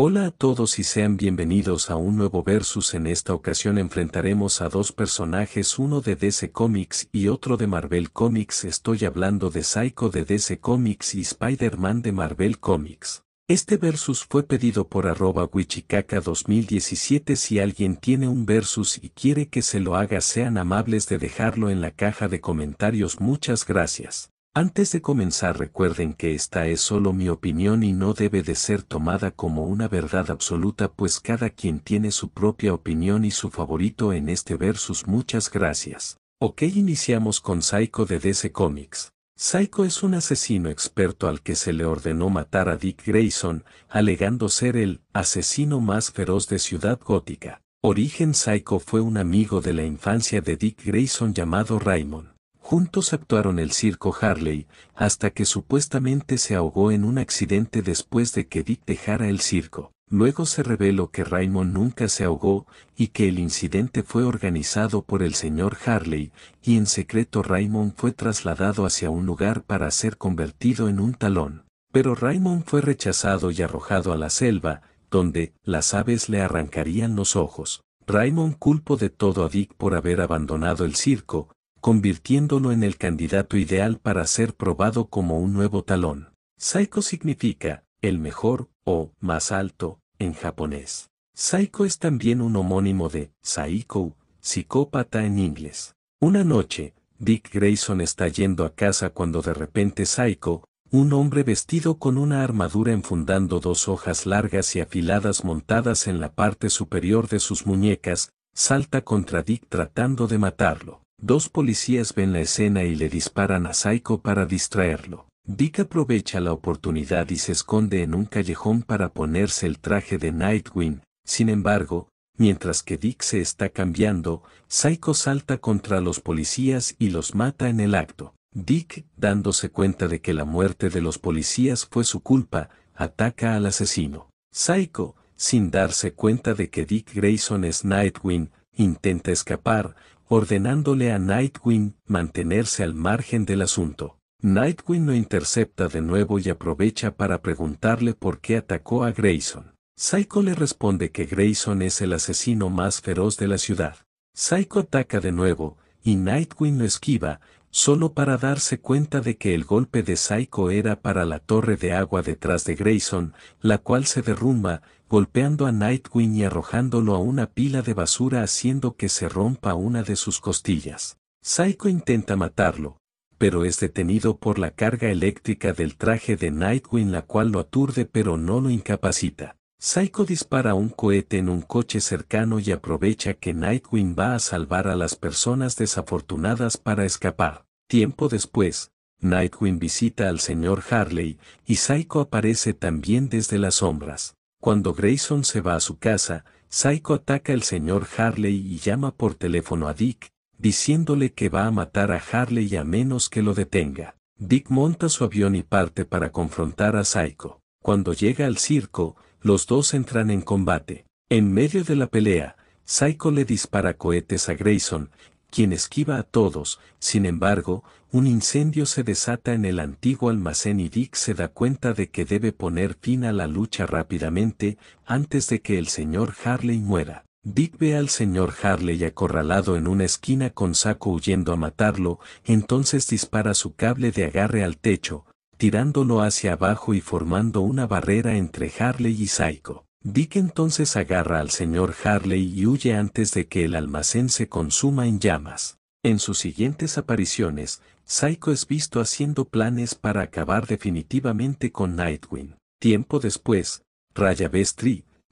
Hola a todos y sean bienvenidos a un nuevo versus. En esta ocasión enfrentaremos a dos personajes, uno de DC Comics y otro de Marvel Comics. Estoy hablando de Psycho de DC Comics y Spider-Man de Marvel Comics. Este versus fue pedido por arroba wichicaca 2017 si alguien tiene un versus y quiere que se lo haga sean amables de dejarlo en la caja de comentarios muchas gracias. Antes de comenzar recuerden que esta es solo mi opinión y no debe de ser tomada como una verdad absoluta pues cada quien tiene su propia opinión y su favorito en este versus muchas gracias. Ok iniciamos con Psycho de DC Comics. Psycho es un asesino experto al que se le ordenó matar a Dick Grayson, alegando ser el asesino más feroz de Ciudad Gótica. Origen Psycho fue un amigo de la infancia de Dick Grayson llamado Raymond. Juntos actuaron el circo Harley, hasta que supuestamente se ahogó en un accidente después de que Dick dejara el circo. Luego se reveló que Raymond nunca se ahogó, y que el incidente fue organizado por el señor Harley, y en secreto Raymond fue trasladado hacia un lugar para ser convertido en un talón. Pero Raymond fue rechazado y arrojado a la selva, donde las aves le arrancarían los ojos. Raymond culpó de todo a Dick por haber abandonado el circo, convirtiéndolo en el candidato ideal para ser probado como un nuevo talón. Saiko significa el mejor o más alto en japonés. Saiko es también un homónimo de Saiko, psicópata en inglés. Una noche, Dick Grayson está yendo a casa cuando de repente Saiko, un hombre vestido con una armadura enfundando dos hojas largas y afiladas montadas en la parte superior de sus muñecas, salta contra Dick tratando de matarlo. Dos policías ven la escena y le disparan a Psycho para distraerlo. Dick aprovecha la oportunidad y se esconde en un callejón para ponerse el traje de Nightwing. Sin embargo, mientras que Dick se está cambiando, Psycho salta contra los policías y los mata en el acto. Dick, dándose cuenta de que la muerte de los policías fue su culpa, ataca al asesino. Psycho, sin darse cuenta de que Dick Grayson es Nightwing, intenta escapar, ordenándole a Nightwing mantenerse al margen del asunto. Nightwing lo intercepta de nuevo y aprovecha para preguntarle por qué atacó a Grayson. Psycho le responde que Grayson es el asesino más feroz de la ciudad. Psycho ataca de nuevo, y Nightwing lo esquiva, solo para darse cuenta de que el golpe de Psycho era para la torre de agua detrás de Grayson, la cual se derrumba, golpeando a Nightwing y arrojándolo a una pila de basura haciendo que se rompa una de sus costillas. Psycho intenta matarlo, pero es detenido por la carga eléctrica del traje de Nightwing la cual lo aturde pero no lo incapacita. Psycho dispara un cohete en un coche cercano y aprovecha que Nightwing va a salvar a las personas desafortunadas para escapar. Tiempo después, Nightwing visita al señor Harley y Psycho aparece también desde las sombras. Cuando Grayson se va a su casa, Psycho ataca al señor Harley y llama por teléfono a Dick, diciéndole que va a matar a Harley a menos que lo detenga. Dick monta su avión y parte para confrontar a Psycho. Cuando llega al circo, los dos entran en combate. En medio de la pelea, Psycho le dispara cohetes a Grayson, quien esquiva a todos, sin embargo, un incendio se desata en el antiguo almacén y Dick se da cuenta de que debe poner fin a la lucha rápidamente, antes de que el señor Harley muera. Dick ve al señor Harley acorralado en una esquina con saco huyendo a matarlo, entonces dispara su cable de agarre al techo, tirándolo hacia abajo y formando una barrera entre Harley y Psycho. Dick entonces agarra al señor Harley y huye antes de que el almacén se consuma en llamas. En sus siguientes apariciones, Psycho es visto haciendo planes para acabar definitivamente con Nightwing. Tiempo después, Raya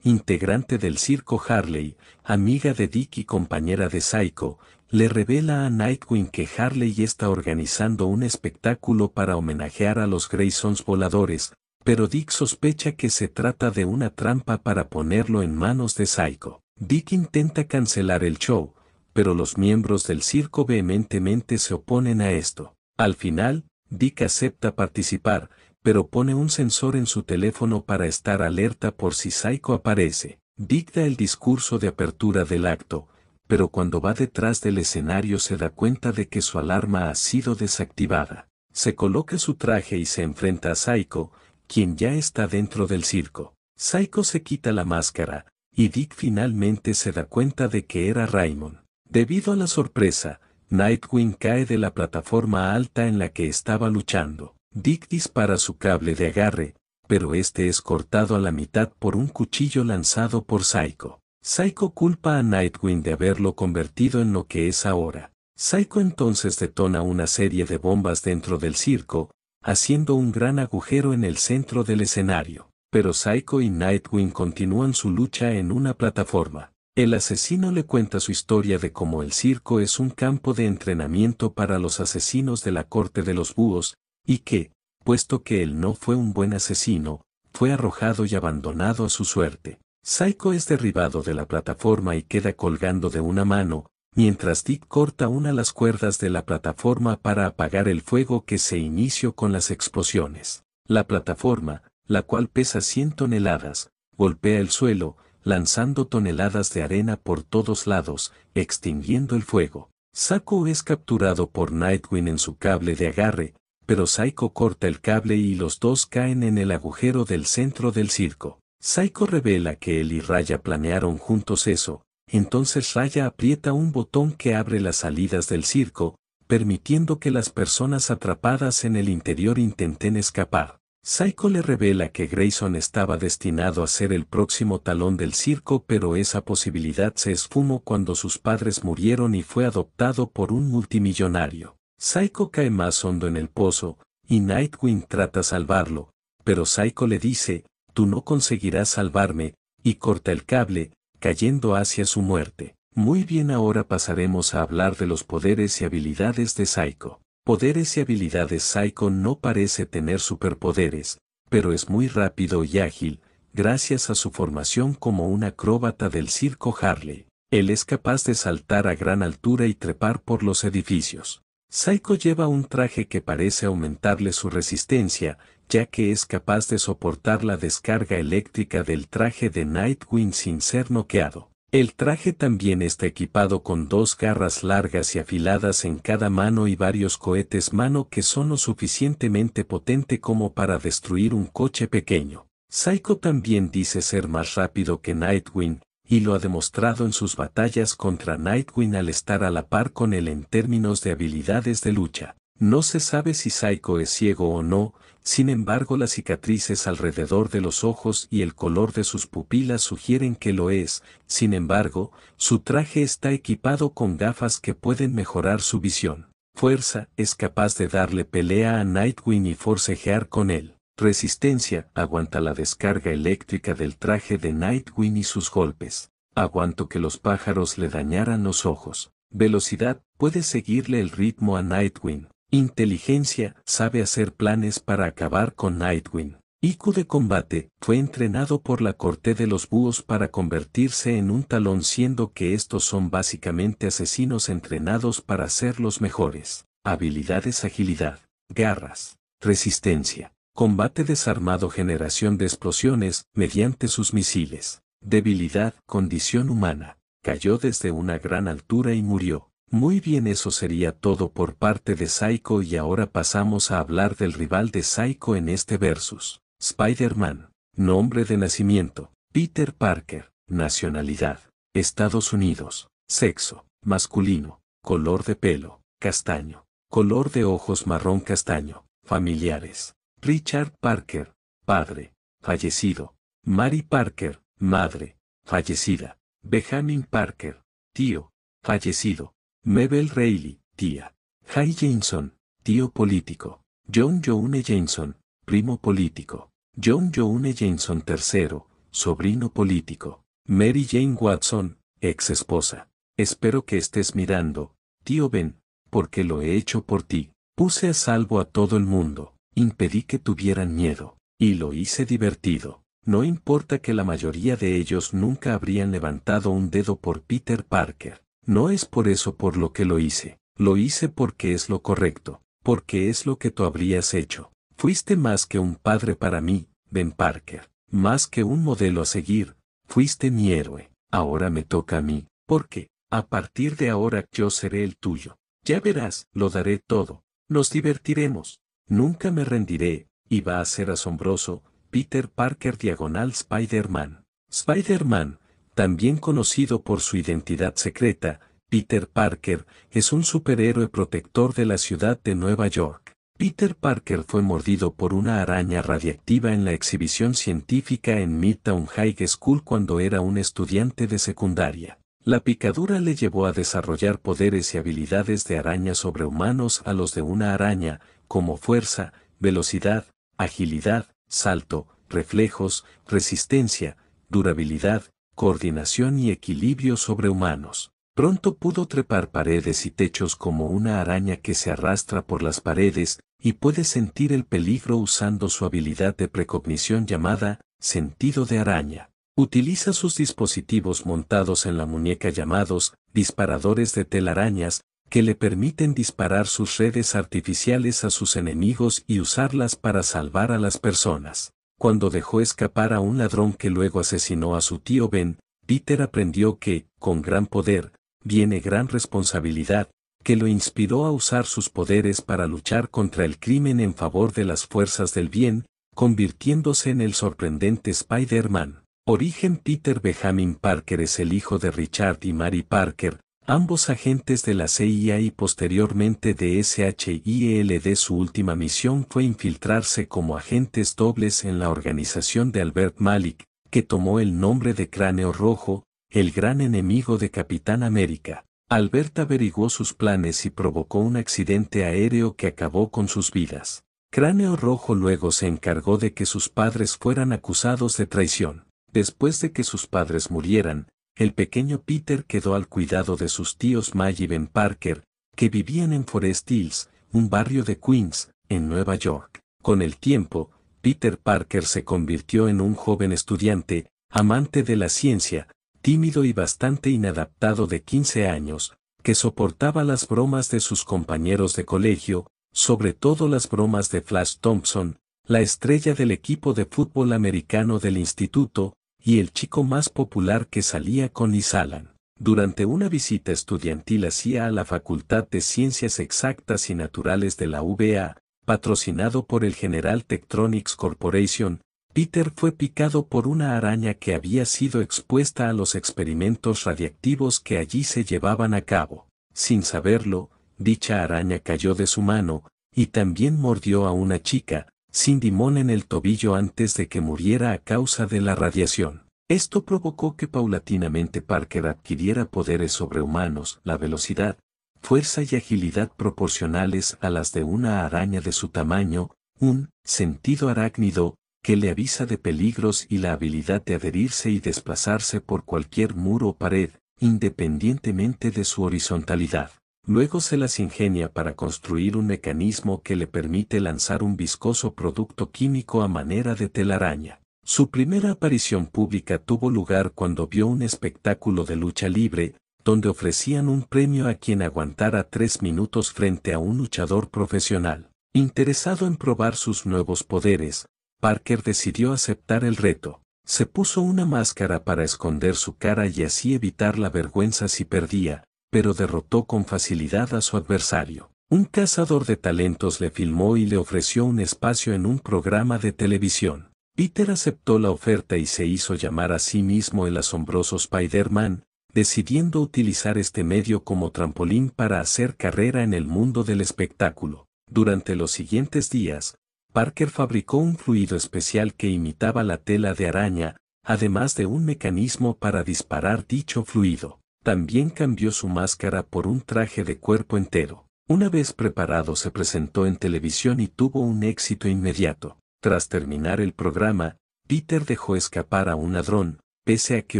integrante del circo Harley, amiga de Dick y compañera de Psycho, le revela a Nightwing que Harley está organizando un espectáculo para homenajear a los Graysons voladores, pero Dick sospecha que se trata de una trampa para ponerlo en manos de Psycho. Dick intenta cancelar el show, pero los miembros del circo vehementemente se oponen a esto. Al final, Dick acepta participar, pero pone un sensor en su teléfono para estar alerta por si Psycho aparece. Dick da el discurso de apertura del acto, pero cuando va detrás del escenario se da cuenta de que su alarma ha sido desactivada. Se coloca su traje y se enfrenta a Psycho, quien ya está dentro del circo. Psycho se quita la máscara, y Dick finalmente se da cuenta de que era Raymond. Debido a la sorpresa, Nightwing cae de la plataforma alta en la que estaba luchando. Dick dispara su cable de agarre, pero este es cortado a la mitad por un cuchillo lanzado por Psycho. Psycho culpa a Nightwing de haberlo convertido en lo que es ahora. Psycho entonces detona una serie de bombas dentro del circo, haciendo un gran agujero en el centro del escenario. Pero Psycho y Nightwing continúan su lucha en una plataforma. El asesino le cuenta su historia de cómo el circo es un campo de entrenamiento para los asesinos de la corte de los búhos, y que, puesto que él no fue un buen asesino, fue arrojado y abandonado a su suerte. Psycho es derribado de la plataforma y queda colgando de una mano, mientras Dick corta una las cuerdas de la plataforma para apagar el fuego que se inició con las explosiones. La plataforma, la cual pesa 100 toneladas, golpea el suelo, lanzando toneladas de arena por todos lados, extinguiendo el fuego. Saco es capturado por Nightwing en su cable de agarre, pero Psycho corta el cable y los dos caen en el agujero del centro del circo. Psycho revela que él y Raya planearon juntos eso, entonces Raya aprieta un botón que abre las salidas del circo, permitiendo que las personas atrapadas en el interior intenten escapar. Psycho le revela que Grayson estaba destinado a ser el próximo talón del circo pero esa posibilidad se esfumó cuando sus padres murieron y fue adoptado por un multimillonario. Psycho cae más hondo en el pozo, y Nightwing trata salvarlo, pero Psycho le dice, tú no conseguirás salvarme, y corta el cable, cayendo hacia su muerte. Muy bien ahora pasaremos a hablar de los poderes y habilidades de Saiko. Poderes y habilidades Saiko no parece tener superpoderes, pero es muy rápido y ágil, gracias a su formación como un acróbata del circo Harley. Él es capaz de saltar a gran altura y trepar por los edificios. Saiko lleva un traje que parece aumentarle su resistencia, ya que es capaz de soportar la descarga eléctrica del traje de Nightwing sin ser noqueado. El traje también está equipado con dos garras largas y afiladas en cada mano y varios cohetes mano que son lo suficientemente potente como para destruir un coche pequeño. Psycho también dice ser más rápido que Nightwing, y lo ha demostrado en sus batallas contra Nightwing al estar a la par con él en términos de habilidades de lucha. No se sabe si Psycho es ciego o no, sin embargo, las cicatrices alrededor de los ojos y el color de sus pupilas sugieren que lo es, sin embargo, su traje está equipado con gafas que pueden mejorar su visión. Fuerza es capaz de darle pelea a Nightwing y forcejear con él. Resistencia aguanta la descarga eléctrica del traje de Nightwing y sus golpes. Aguanto que los pájaros le dañaran los ojos. Velocidad puede seguirle el ritmo a Nightwing. Inteligencia sabe hacer planes para acabar con Nightwing. IQ de combate fue entrenado por la corte de los búhos para convertirse en un talón siendo que estos son básicamente asesinos entrenados para ser los mejores. Habilidades agilidad, garras, resistencia, combate desarmado generación de explosiones mediante sus misiles, debilidad, condición humana, cayó desde una gran altura y murió. Muy bien, eso sería todo por parte de Psycho y ahora pasamos a hablar del rival de Psycho en este versus. Spider-Man, nombre de nacimiento, Peter Parker, nacionalidad, Estados Unidos, sexo, masculino, color de pelo, castaño, color de ojos marrón castaño, familiares, Richard Parker, padre, fallecido, Mary Parker, madre, fallecida, Benjamin Parker, tío, fallecido, Mabel Reilly, tía. High Jameson, tío político. John Joune Jameson, primo político. John Joune Jameson III, sobrino político. Mary Jane Watson, ex esposa. Espero que estés mirando, tío Ben, porque lo he hecho por ti. Puse a salvo a todo el mundo, impedí que tuvieran miedo, y lo hice divertido. No importa que la mayoría de ellos nunca habrían levantado un dedo por Peter Parker. No es por eso por lo que lo hice, lo hice porque es lo correcto, porque es lo que tú habrías hecho. Fuiste más que un padre para mí, Ben Parker, más que un modelo a seguir, fuiste mi héroe. Ahora me toca a mí, porque, a partir de ahora yo seré el tuyo. Ya verás, lo daré todo, nos divertiremos, nunca me rendiré, y va a ser asombroso, Peter Parker diagonal Spider-Man. Spider-Man, también conocido por su identidad secreta, Peter Parker, es un superhéroe protector de la ciudad de Nueva York. Peter Parker fue mordido por una araña radiactiva en la exhibición científica en Midtown High School cuando era un estudiante de secundaria. La picadura le llevó a desarrollar poderes y habilidades de araña sobrehumanos a los de una araña, como fuerza, velocidad, agilidad, salto, reflejos, resistencia, durabilidad, coordinación y equilibrio sobrehumanos. Pronto pudo trepar paredes y techos como una araña que se arrastra por las paredes, y puede sentir el peligro usando su habilidad de precognición llamada sentido de araña. Utiliza sus dispositivos montados en la muñeca llamados disparadores de telarañas, que le permiten disparar sus redes artificiales a sus enemigos y usarlas para salvar a las personas. Cuando dejó escapar a un ladrón que luego asesinó a su tío Ben, Peter aprendió que, con gran poder, viene gran responsabilidad, que lo inspiró a usar sus poderes para luchar contra el crimen en favor de las fuerzas del bien, convirtiéndose en el sorprendente Spider-Man. Origen Peter Benjamin Parker es el hijo de Richard y Mary Parker, Ambos agentes de la CIA y posteriormente de SHIELD su última misión fue infiltrarse como agentes dobles en la organización de Albert Malik, que tomó el nombre de Cráneo Rojo, el gran enemigo de Capitán América. Albert averiguó sus planes y provocó un accidente aéreo que acabó con sus vidas. Cráneo Rojo luego se encargó de que sus padres fueran acusados de traición. Después de que sus padres murieran, el pequeño Peter quedó al cuidado de sus tíos Maggie y Ben Parker, que vivían en Forest Hills, un barrio de Queens, en Nueva York. Con el tiempo, Peter Parker se convirtió en un joven estudiante, amante de la ciencia, tímido y bastante inadaptado de 15 años, que soportaba las bromas de sus compañeros de colegio, sobre todo las bromas de Flash Thompson, la estrella del equipo de fútbol americano del instituto, y el chico más popular que salía con Isalan. Durante una visita estudiantil hacía a la Facultad de Ciencias Exactas y Naturales de la UVA, patrocinado por el General Tektronix Corporation, Peter fue picado por una araña que había sido expuesta a los experimentos radiactivos que allí se llevaban a cabo. Sin saberlo, dicha araña cayó de su mano, y también mordió a una chica, sin dimón en el tobillo antes de que muriera a causa de la radiación. Esto provocó que paulatinamente Parker adquiriera poderes sobrehumanos, la velocidad, fuerza y agilidad proporcionales a las de una araña de su tamaño, un sentido arácnido, que le avisa de peligros y la habilidad de adherirse y desplazarse por cualquier muro o pared, independientemente de su horizontalidad. Luego se las ingenia para construir un mecanismo que le permite lanzar un viscoso producto químico a manera de telaraña. Su primera aparición pública tuvo lugar cuando vio un espectáculo de lucha libre, donde ofrecían un premio a quien aguantara tres minutos frente a un luchador profesional. Interesado en probar sus nuevos poderes, Parker decidió aceptar el reto. Se puso una máscara para esconder su cara y así evitar la vergüenza si perdía, pero derrotó con facilidad a su adversario. Un cazador de talentos le filmó y le ofreció un espacio en un programa de televisión. Peter aceptó la oferta y se hizo llamar a sí mismo el asombroso Spider-Man, decidiendo utilizar este medio como trampolín para hacer carrera en el mundo del espectáculo. Durante los siguientes días, Parker fabricó un fluido especial que imitaba la tela de araña, además de un mecanismo para disparar dicho fluido también cambió su máscara por un traje de cuerpo entero. Una vez preparado se presentó en televisión y tuvo un éxito inmediato. Tras terminar el programa, Peter dejó escapar a un ladrón, pese a que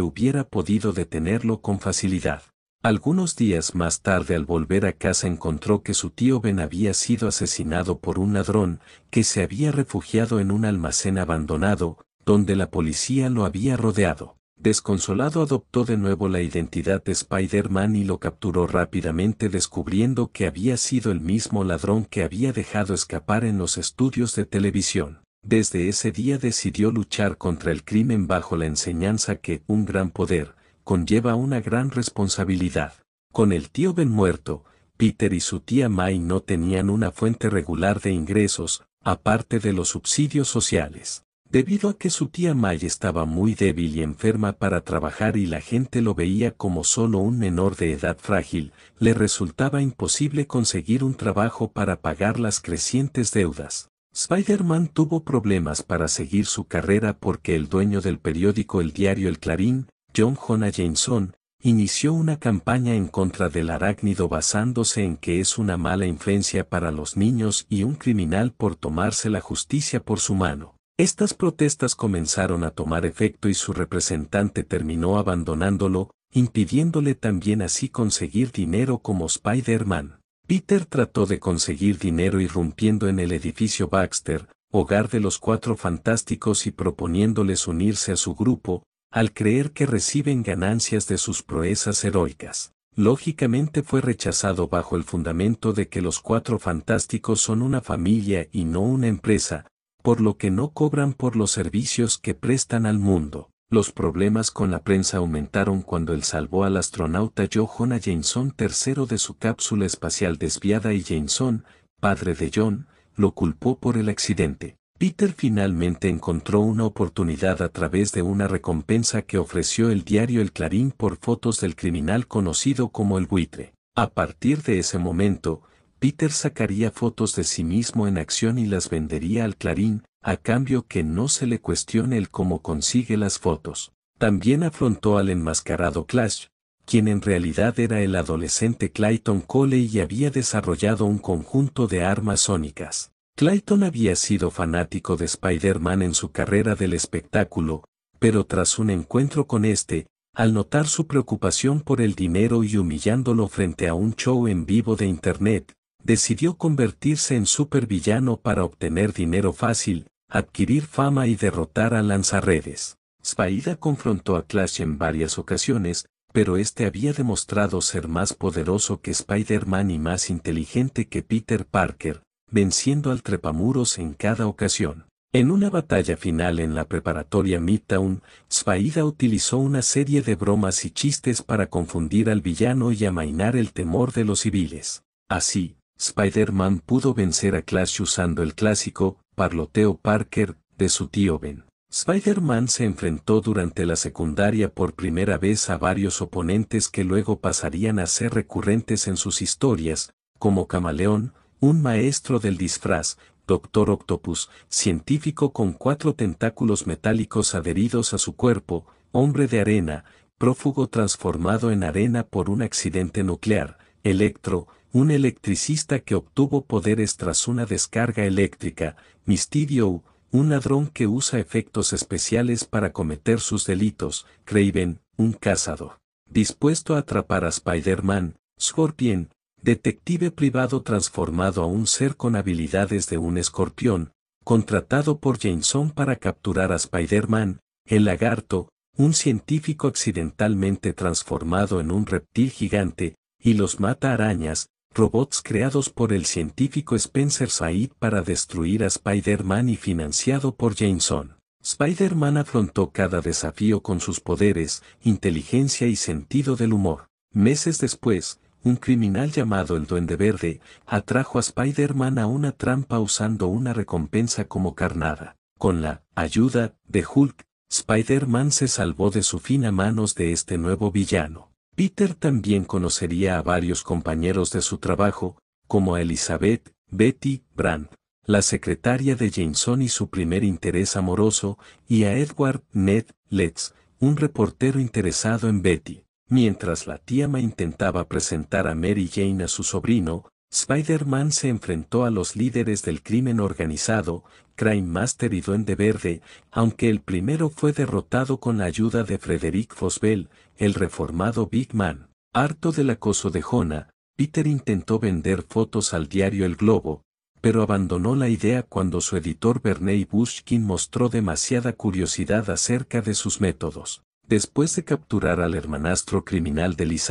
hubiera podido detenerlo con facilidad. Algunos días más tarde al volver a casa encontró que su tío Ben había sido asesinado por un ladrón que se había refugiado en un almacén abandonado, donde la policía lo había rodeado desconsolado adoptó de nuevo la identidad de Spider-Man y lo capturó rápidamente descubriendo que había sido el mismo ladrón que había dejado escapar en los estudios de televisión. Desde ese día decidió luchar contra el crimen bajo la enseñanza que un gran poder conlleva una gran responsabilidad. Con el tío Ben muerto, Peter y su tía May no tenían una fuente regular de ingresos, aparte de los subsidios sociales. Debido a que su tía May estaba muy débil y enferma para trabajar y la gente lo veía como solo un menor de edad frágil, le resultaba imposible conseguir un trabajo para pagar las crecientes deudas. Spider-Man tuvo problemas para seguir su carrera porque el dueño del periódico El Diario El Clarín, John Jonah Jameson, inició una campaña en contra del arácnido basándose en que es una mala influencia para los niños y un criminal por tomarse la justicia por su mano. Estas protestas comenzaron a tomar efecto y su representante terminó abandonándolo, impidiéndole también así conseguir dinero como Spider-Man. Peter trató de conseguir dinero irrumpiendo en el edificio Baxter, hogar de los cuatro fantásticos y proponiéndoles unirse a su grupo, al creer que reciben ganancias de sus proezas heroicas. Lógicamente fue rechazado bajo el fundamento de que los cuatro fantásticos son una familia y no una empresa, por lo que no cobran por los servicios que prestan al mundo. Los problemas con la prensa aumentaron cuando él salvó al astronauta Johanna Jameson III de su cápsula espacial desviada y Jameson, padre de John, lo culpó por el accidente. Peter finalmente encontró una oportunidad a través de una recompensa que ofreció el diario El Clarín por fotos del criminal conocido como el buitre. A partir de ese momento, Peter sacaría fotos de sí mismo en acción y las vendería al Clarín, a cambio que no se le cuestione el cómo consigue las fotos. También afrontó al enmascarado Clash, quien en realidad era el adolescente Clayton Cole y había desarrollado un conjunto de armas sónicas. Clayton había sido fanático de Spider-Man en su carrera del espectáculo, pero tras un encuentro con este, al notar su preocupación por el dinero y humillándolo frente a un show en vivo de Internet, decidió convertirse en supervillano para obtener dinero fácil, adquirir fama y derrotar a lanzarredes. Spaida confrontó a Clash en varias ocasiones, pero este había demostrado ser más poderoso que Spider-Man y más inteligente que Peter Parker, venciendo al trepamuros en cada ocasión. En una batalla final en la preparatoria Midtown, Spaida utilizó una serie de bromas y chistes para confundir al villano y amainar el temor de los civiles. Así, Spider-Man pudo vencer a Clash usando el clásico parloteo Parker de su tío Ben. Spider-Man se enfrentó durante la secundaria por primera vez a varios oponentes que luego pasarían a ser recurrentes en sus historias, como Camaleón, un maestro del disfraz, Doctor Octopus, científico con cuatro tentáculos metálicos adheridos a su cuerpo, hombre de arena, prófugo transformado en arena por un accidente nuclear, Electro, un electricista que obtuvo poderes tras una descarga eléctrica, Mysterio, un ladrón que usa efectos especiales para cometer sus delitos, Craven, un cazador, dispuesto a atrapar a Spider-Man, Scorpion, detective privado transformado a un ser con habilidades de un escorpión, contratado por Jameson para capturar a Spider-Man, el lagarto, un científico accidentalmente transformado en un reptil gigante, y los mata arañas, robots creados por el científico Spencer Said para destruir a Spider-Man y financiado por Jameson. Spider-Man afrontó cada desafío con sus poderes, inteligencia y sentido del humor. Meses después, un criminal llamado el Duende Verde atrajo a Spider-Man a una trampa usando una recompensa como carnada. Con la ayuda de Hulk, Spider-Man se salvó de su fin a manos de este nuevo villano. Peter también conocería a varios compañeros de su trabajo, como a Elizabeth, Betty, Brandt, la secretaria de Jameson y su primer interés amoroso, y a Edward Ned Letts, un reportero interesado en Betty. Mientras la tía Ma intentaba presentar a Mary Jane a su sobrino, Spider-Man se enfrentó a los líderes del crimen organizado, Crime Master y Duende Verde, aunque el primero fue derrotado con la ayuda de Frederick Fosbell, el reformado Big Man. Harto del acoso de Jonah, Peter intentó vender fotos al diario El Globo, pero abandonó la idea cuando su editor Bernay Bushkin mostró demasiada curiosidad acerca de sus métodos. Después de capturar al hermanastro criminal de Liz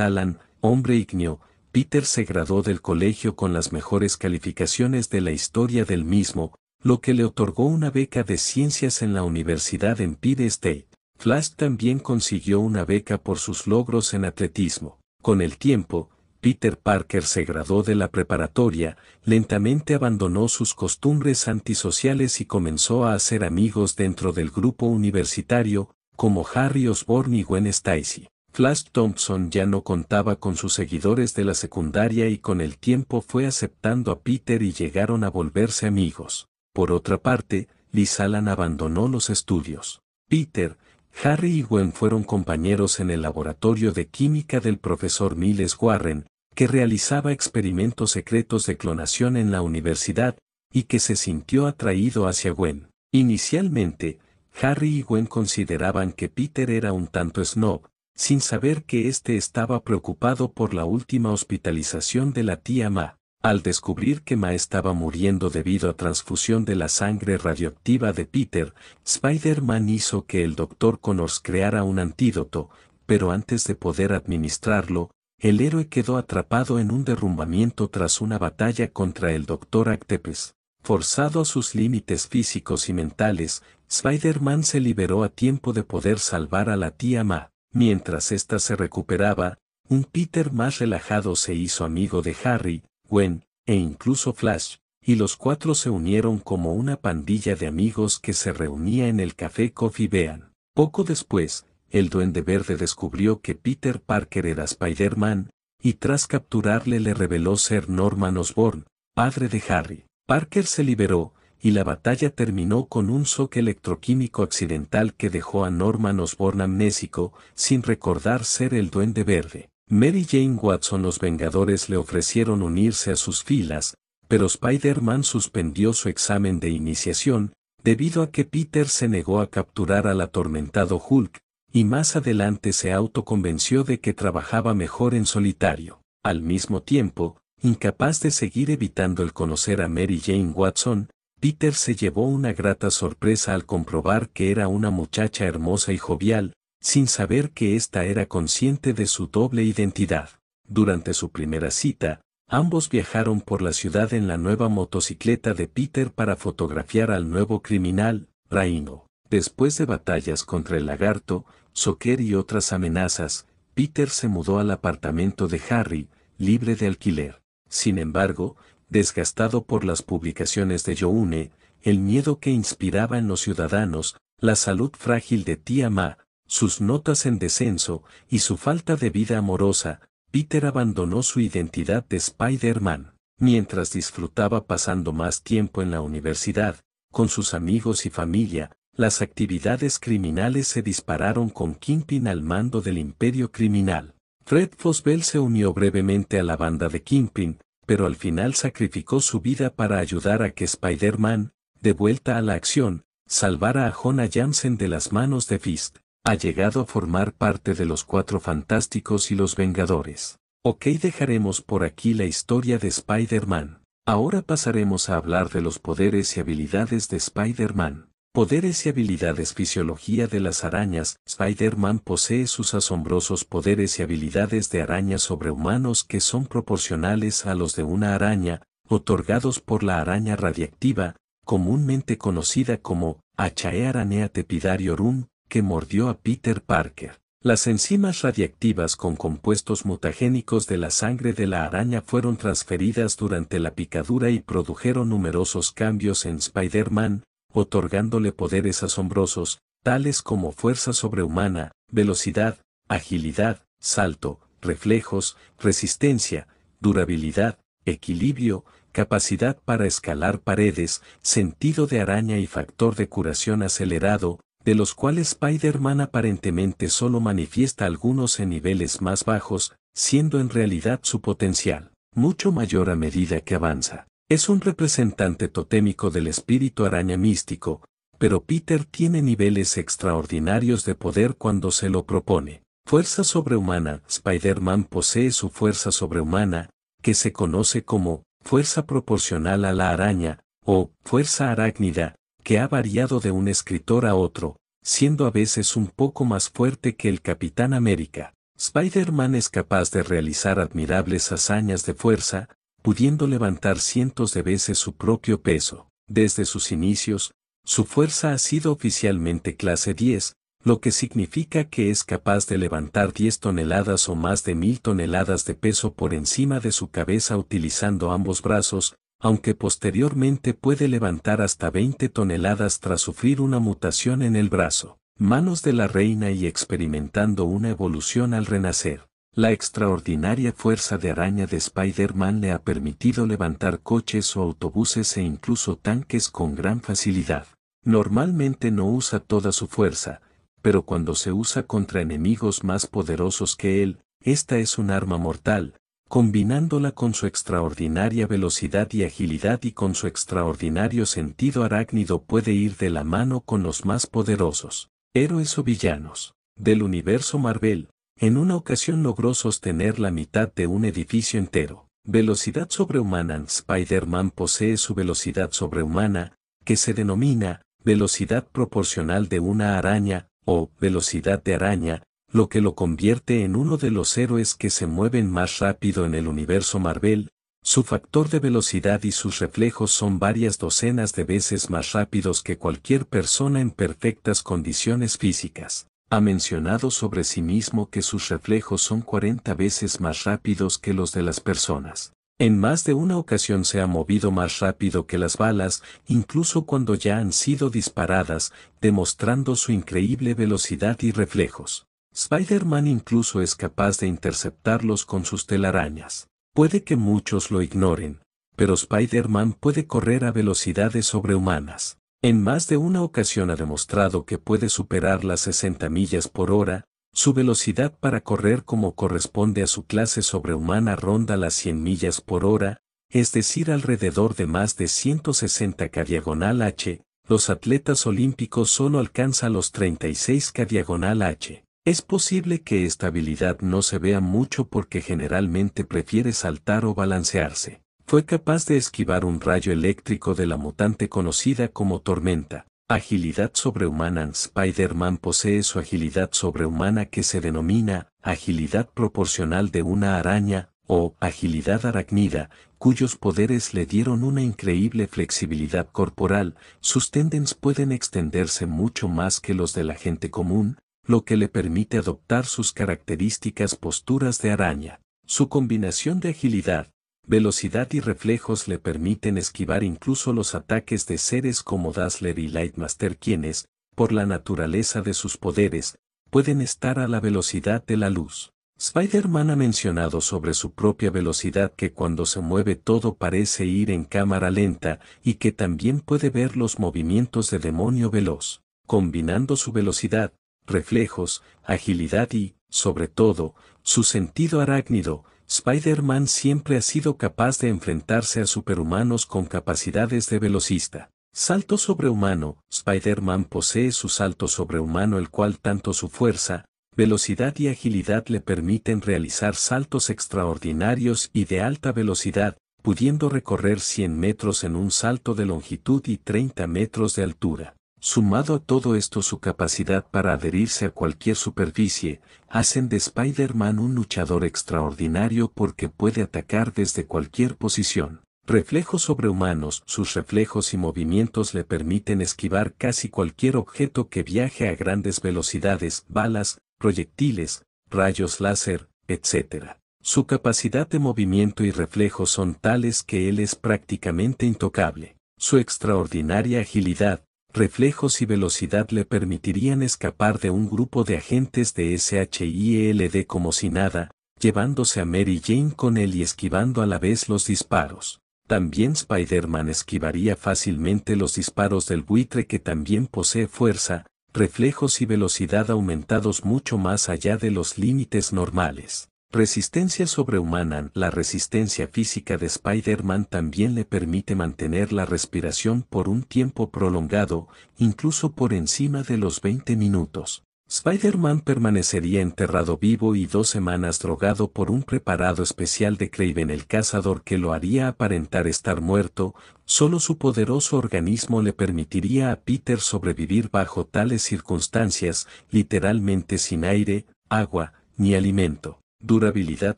hombre ignio, Peter se graduó del colegio con las mejores calificaciones de la historia del mismo, lo que le otorgó una beca de ciencias en la Universidad en Pitt State. Flash también consiguió una beca por sus logros en atletismo. Con el tiempo, Peter Parker se graduó de la preparatoria, lentamente abandonó sus costumbres antisociales y comenzó a hacer amigos dentro del grupo universitario, como Harry Osborn y Gwen Stacy. Flash Thompson ya no contaba con sus seguidores de la secundaria y con el tiempo fue aceptando a Peter y llegaron a volverse amigos. Por otra parte, Liz Allan abandonó los estudios. Peter, Harry y Gwen fueron compañeros en el laboratorio de química del profesor Miles Warren, que realizaba experimentos secretos de clonación en la universidad, y que se sintió atraído hacia Gwen. Inicialmente, Harry y Gwen consideraban que Peter era un tanto snob, sin saber que éste estaba preocupado por la última hospitalización de la tía Ma. Al descubrir que Ma estaba muriendo debido a transfusión de la sangre radioactiva de Peter, Spider-Man hizo que el Doctor Connors creara un antídoto, pero antes de poder administrarlo, el héroe quedó atrapado en un derrumbamiento tras una batalla contra el Doctor Actepes. Forzado a sus límites físicos y mentales, Spider-Man se liberó a tiempo de poder salvar a la tía Ma. Mientras ésta se recuperaba, un Peter más relajado se hizo amigo de Harry, Gwen, e incluso Flash, y los cuatro se unieron como una pandilla de amigos que se reunía en el café Coffee Bean. Poco después, el duende verde descubrió que Peter Parker era Spider-Man, y tras capturarle le reveló ser Norman Osborn, padre de Harry. Parker se liberó, y la batalla terminó con un choque electroquímico accidental que dejó a Norman Osborn amnésico, sin recordar ser el duende verde. Mary Jane Watson los Vengadores le ofrecieron unirse a sus filas, pero Spider-Man suspendió su examen de iniciación, debido a que Peter se negó a capturar al atormentado Hulk, y más adelante se autoconvenció de que trabajaba mejor en solitario. Al mismo tiempo, incapaz de seguir evitando el conocer a Mary Jane Watson, Peter se llevó una grata sorpresa al comprobar que era una muchacha hermosa y jovial, sin saber que ésta era consciente de su doble identidad. Durante su primera cita, ambos viajaron por la ciudad en la nueva motocicleta de Peter para fotografiar al nuevo criminal, Raino. Después de batallas contra el lagarto, Soquer y otras amenazas, Peter se mudó al apartamento de Harry, libre de alquiler. Sin embargo, desgastado por las publicaciones de Youne, el miedo que inspiraba en los ciudadanos, la salud frágil de Tía Ma, sus notas en descenso y su falta de vida amorosa, Peter abandonó su identidad de Spider-Man, mientras disfrutaba pasando más tiempo en la universidad, con sus amigos y familia, las actividades criminales se dispararon con Kingpin al mando del imperio criminal. Fred Fosbell se unió brevemente a la banda de Kingpin, pero al final sacrificó su vida para ayudar a que Spider-Man, de vuelta a la acción, salvara a Jonah Jansen de las manos de Fist. Ha llegado a formar parte de los Cuatro Fantásticos y los Vengadores. Ok dejaremos por aquí la historia de Spider-Man. Ahora pasaremos a hablar de los poderes y habilidades de Spider-Man. Poderes y habilidades Fisiología de las arañas. Spider-Man posee sus asombrosos poderes y habilidades de araña sobrehumanos que son proporcionales a los de una araña, otorgados por la araña radiactiva, comúnmente conocida como Achae aranea Tepidariorum, que mordió a Peter Parker. Las enzimas radiactivas con compuestos mutagénicos de la sangre de la araña fueron transferidas durante la picadura y produjeron numerosos cambios en Spider-Man, otorgándole poderes asombrosos, tales como fuerza sobrehumana, velocidad, agilidad, salto, reflejos, resistencia, durabilidad, equilibrio, capacidad para escalar paredes, sentido de araña y factor de curación acelerado, de los cuales Spider-Man aparentemente solo manifiesta algunos en niveles más bajos, siendo en realidad su potencial mucho mayor a medida que avanza. Es un representante totémico del espíritu araña místico, pero Peter tiene niveles extraordinarios de poder cuando se lo propone. Fuerza sobrehumana, Spider-Man posee su fuerza sobrehumana, que se conoce como fuerza proporcional a la araña, o fuerza arácnida, que ha variado de un escritor a otro, siendo a veces un poco más fuerte que el Capitán América. Spider-Man es capaz de realizar admirables hazañas de fuerza, pudiendo levantar cientos de veces su propio peso. Desde sus inicios, su fuerza ha sido oficialmente clase 10, lo que significa que es capaz de levantar 10 toneladas o más de 1000 toneladas de peso por encima de su cabeza utilizando ambos brazos, aunque posteriormente puede levantar hasta 20 toneladas tras sufrir una mutación en el brazo, manos de la reina y experimentando una evolución al renacer. La extraordinaria fuerza de araña de Spider-Man le ha permitido levantar coches o autobuses e incluso tanques con gran facilidad. Normalmente no usa toda su fuerza, pero cuando se usa contra enemigos más poderosos que él, esta es un arma mortal, combinándola con su extraordinaria velocidad y agilidad y con su extraordinario sentido arácnido puede ir de la mano con los más poderosos, héroes o villanos, del universo Marvel, en una ocasión logró sostener la mitad de un edificio entero. Velocidad sobrehumana Spider-Man posee su velocidad sobrehumana, que se denomina velocidad proporcional de una araña, o velocidad de araña, lo que lo convierte en uno de los héroes que se mueven más rápido en el universo Marvel, su factor de velocidad y sus reflejos son varias docenas de veces más rápidos que cualquier persona en perfectas condiciones físicas. Ha mencionado sobre sí mismo que sus reflejos son 40 veces más rápidos que los de las personas. En más de una ocasión se ha movido más rápido que las balas, incluso cuando ya han sido disparadas, demostrando su increíble velocidad y reflejos. Spider-Man incluso es capaz de interceptarlos con sus telarañas. Puede que muchos lo ignoren, pero Spider-Man puede correr a velocidades sobrehumanas. En más de una ocasión ha demostrado que puede superar las 60 millas por hora, su velocidad para correr como corresponde a su clase sobrehumana ronda las 100 millas por hora, es decir, alrededor de más de 160 k h, los atletas olímpicos solo alcanzan los 36 k h. Es posible que esta habilidad no se vea mucho porque generalmente prefiere saltar o balancearse. Fue capaz de esquivar un rayo eléctrico de la mutante conocida como tormenta. Agilidad sobrehumana. Spider-Man posee su agilidad sobrehumana que se denomina agilidad proporcional de una araña o agilidad arácnida, cuyos poderes le dieron una increíble flexibilidad corporal, sus tendens pueden extenderse mucho más que los de la gente común, lo que le permite adoptar sus características posturas de araña. Su combinación de agilidad, velocidad y reflejos le permiten esquivar incluso los ataques de seres como Dazzler y Lightmaster quienes, por la naturaleza de sus poderes, pueden estar a la velocidad de la luz. Spider-Man ha mencionado sobre su propia velocidad que cuando se mueve todo parece ir en cámara lenta y que también puede ver los movimientos de demonio veloz. Combinando su velocidad, reflejos, agilidad y, sobre todo, su sentido arácnido, Spider-Man siempre ha sido capaz de enfrentarse a superhumanos con capacidades de velocista. Salto sobrehumano, Spider-Man posee su salto sobrehumano el cual tanto su fuerza, velocidad y agilidad le permiten realizar saltos extraordinarios y de alta velocidad, pudiendo recorrer 100 metros en un salto de longitud y 30 metros de altura. Sumado a todo esto su capacidad para adherirse a cualquier superficie, hacen de Spider-Man un luchador extraordinario porque puede atacar desde cualquier posición. Reflejos sobrehumanos, sus reflejos y movimientos le permiten esquivar casi cualquier objeto que viaje a grandes velocidades, balas, proyectiles, rayos láser, etc. Su capacidad de movimiento y reflejos son tales que él es prácticamente intocable. Su extraordinaria agilidad, reflejos y velocidad le permitirían escapar de un grupo de agentes de SHIELD como si nada, llevándose a Mary Jane con él y esquivando a la vez los disparos. También Spider-Man esquivaría fácilmente los disparos del buitre que también posee fuerza, reflejos y velocidad aumentados mucho más allá de los límites normales. Resistencia sobrehumana La resistencia física de Spider-Man también le permite mantener la respiración por un tiempo prolongado, incluso por encima de los 20 minutos. Spider-Man permanecería enterrado vivo y dos semanas drogado por un preparado especial de Craven el cazador que lo haría aparentar estar muerto, solo su poderoso organismo le permitiría a Peter sobrevivir bajo tales circunstancias, literalmente sin aire, agua, ni alimento durabilidad